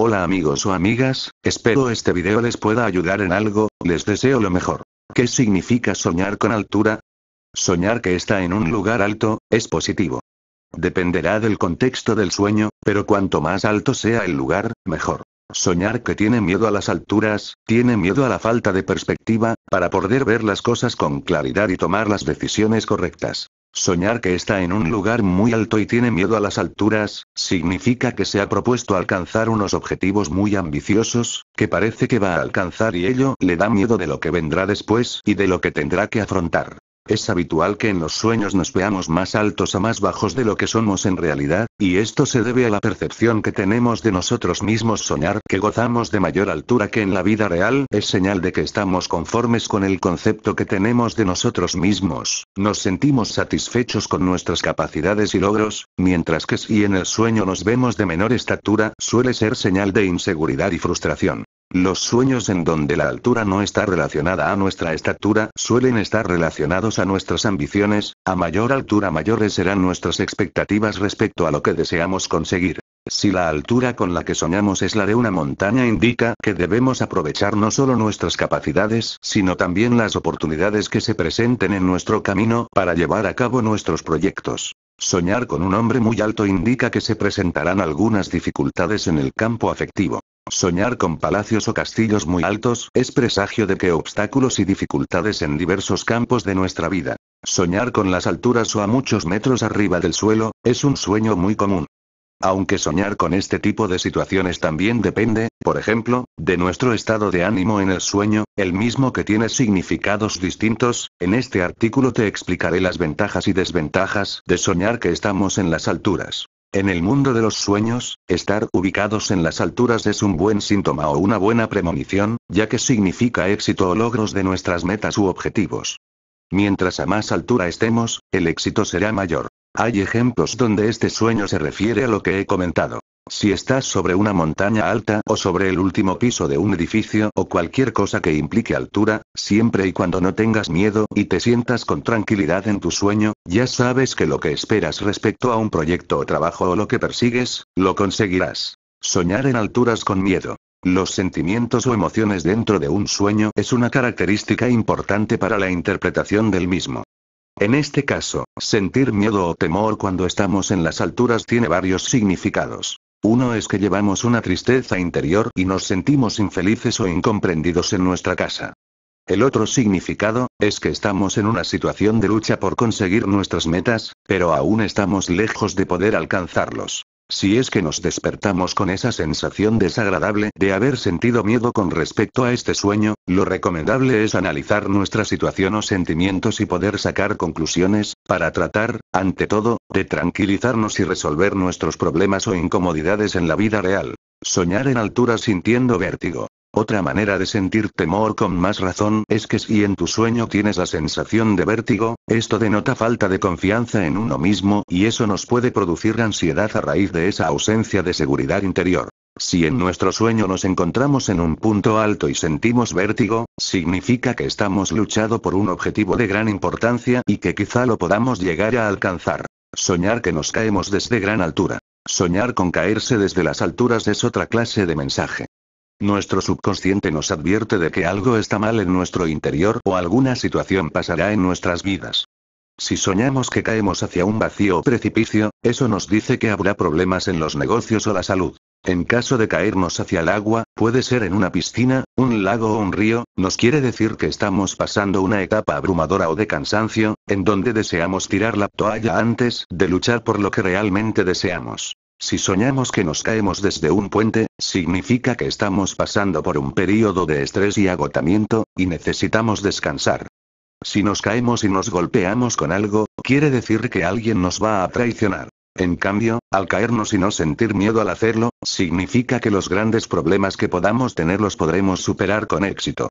Hola amigos o amigas, espero este video les pueda ayudar en algo, les deseo lo mejor. ¿Qué significa soñar con altura? Soñar que está en un lugar alto, es positivo. Dependerá del contexto del sueño, pero cuanto más alto sea el lugar, mejor. Soñar que tiene miedo a las alturas, tiene miedo a la falta de perspectiva, para poder ver las cosas con claridad y tomar las decisiones correctas. Soñar que está en un lugar muy alto y tiene miedo a las alturas, significa que se ha propuesto alcanzar unos objetivos muy ambiciosos, que parece que va a alcanzar y ello le da miedo de lo que vendrá después y de lo que tendrá que afrontar. Es habitual que en los sueños nos veamos más altos o más bajos de lo que somos en realidad, y esto se debe a la percepción que tenemos de nosotros mismos. Soñar que gozamos de mayor altura que en la vida real es señal de que estamos conformes con el concepto que tenemos de nosotros mismos, nos sentimos satisfechos con nuestras capacidades y logros, mientras que si en el sueño nos vemos de menor estatura suele ser señal de inseguridad y frustración. Los sueños en donde la altura no está relacionada a nuestra estatura suelen estar relacionados a nuestras ambiciones, a mayor altura mayores serán nuestras expectativas respecto a lo que deseamos conseguir. Si la altura con la que soñamos es la de una montaña indica que debemos aprovechar no solo nuestras capacidades, sino también las oportunidades que se presenten en nuestro camino para llevar a cabo nuestros proyectos. Soñar con un hombre muy alto indica que se presentarán algunas dificultades en el campo afectivo. Soñar con palacios o castillos muy altos es presagio de que obstáculos y dificultades en diversos campos de nuestra vida. Soñar con las alturas o a muchos metros arriba del suelo, es un sueño muy común. Aunque soñar con este tipo de situaciones también depende, por ejemplo, de nuestro estado de ánimo en el sueño, el mismo que tiene significados distintos, en este artículo te explicaré las ventajas y desventajas de soñar que estamos en las alturas. En el mundo de los sueños, estar ubicados en las alturas es un buen síntoma o una buena premonición, ya que significa éxito o logros de nuestras metas u objetivos. Mientras a más altura estemos, el éxito será mayor. Hay ejemplos donde este sueño se refiere a lo que he comentado. Si estás sobre una montaña alta o sobre el último piso de un edificio o cualquier cosa que implique altura, siempre y cuando no tengas miedo y te sientas con tranquilidad en tu sueño, ya sabes que lo que esperas respecto a un proyecto o trabajo o lo que persigues, lo conseguirás. Soñar en alturas con miedo. Los sentimientos o emociones dentro de un sueño es una característica importante para la interpretación del mismo. En este caso, sentir miedo o temor cuando estamos en las alturas tiene varios significados. Uno es que llevamos una tristeza interior y nos sentimos infelices o incomprendidos en nuestra casa. El otro significado, es que estamos en una situación de lucha por conseguir nuestras metas, pero aún estamos lejos de poder alcanzarlos. Si es que nos despertamos con esa sensación desagradable de haber sentido miedo con respecto a este sueño, lo recomendable es analizar nuestra situación o sentimientos y poder sacar conclusiones, para tratar, ante todo, de tranquilizarnos y resolver nuestros problemas o incomodidades en la vida real. Soñar en altura sintiendo vértigo. Otra manera de sentir temor con más razón es que si en tu sueño tienes la sensación de vértigo, esto denota falta de confianza en uno mismo y eso nos puede producir ansiedad a raíz de esa ausencia de seguridad interior. Si en nuestro sueño nos encontramos en un punto alto y sentimos vértigo, significa que estamos luchando por un objetivo de gran importancia y que quizá lo podamos llegar a alcanzar. Soñar que nos caemos desde gran altura. Soñar con caerse desde las alturas es otra clase de mensaje. Nuestro subconsciente nos advierte de que algo está mal en nuestro interior o alguna situación pasará en nuestras vidas. Si soñamos que caemos hacia un vacío o precipicio, eso nos dice que habrá problemas en los negocios o la salud. En caso de caernos hacia el agua, puede ser en una piscina, un lago o un río, nos quiere decir que estamos pasando una etapa abrumadora o de cansancio, en donde deseamos tirar la toalla antes de luchar por lo que realmente deseamos. Si soñamos que nos caemos desde un puente, significa que estamos pasando por un periodo de estrés y agotamiento, y necesitamos descansar. Si nos caemos y nos golpeamos con algo, quiere decir que alguien nos va a traicionar. En cambio, al caernos y no sentir miedo al hacerlo, significa que los grandes problemas que podamos tener los podremos superar con éxito.